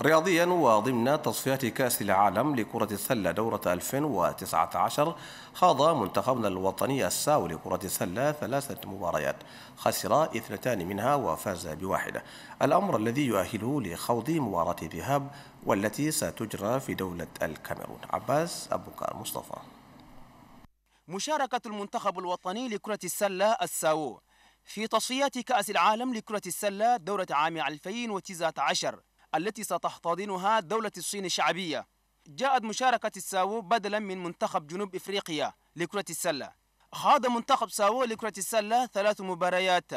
رياضيا وضمن تصفيات كأس العالم لكرة السلة دورة 2019 خاض منتخبنا الوطني الساو لكرة السلة ثلاثة مباريات خسر اثنتان منها وفاز بواحدة الأمر الذي يؤهله لخوض مباراة الذهاب والتي ستجرى في دولة الكاميرون عباس كار مصطفى مشاركة المنتخب الوطني لكرة السلة الساو في تصفيات كأس العالم لكرة السلة دورة عام 2019 التي ستحتضنها دولة الصين الشعبية جاءت مشاركة الساو بدلا من منتخب جنوب إفريقيا لكرة السلة خاض منتخب ساو لكرة السلة ثلاث مباريات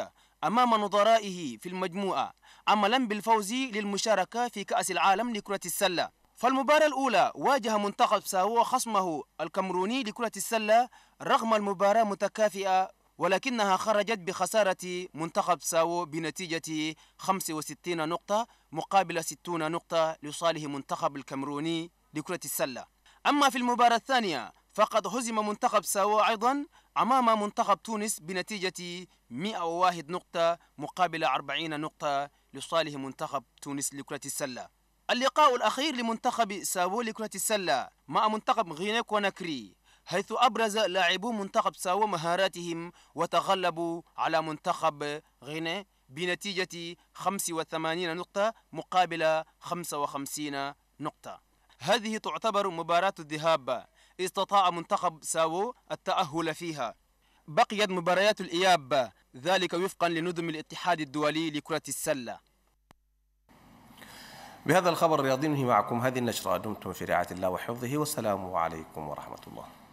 أمام نظرائه في المجموعة عملا بالفوز للمشاركة في كأس العالم لكرة السلة فالمباراة الأولى واجه منتخب ساو خصمه الكامروني لكرة السلة رغم المباراة متكافئة ولكنها خرجت بخسارة منتخب ساو بنتيجة 65 نقطة مقابل 60 نقطة لصالح منتخب الكاميروني لكرة السلة أما في المباراة الثانية فقد هزم منتخب ساو أيضا أمام منتخب تونس بنتيجة 101 نقطة مقابل 40 نقطة لصالح منتخب تونس لكرة السلة اللقاء الأخير لمنتخب ساو لكرة السلة مع منتخب غيني كوناكري حيث أبرز لاعبو منتخب ساو مهاراتهم وتغلبوا على منتخب غينيا بنتيجة 85 نقطة مقابل 55 نقطة هذه تعتبر مباراة الذهاب استطاع منتخب ساو التأهل فيها بقيت مباريات الإياب ذلك وفقا لنظم الاتحاد الدولي لكرة السلة بهذا الخبر الرياضي ننهي معكم هذه النشرة دمتم في رعاية الله وحفظه والسلام عليكم ورحمة الله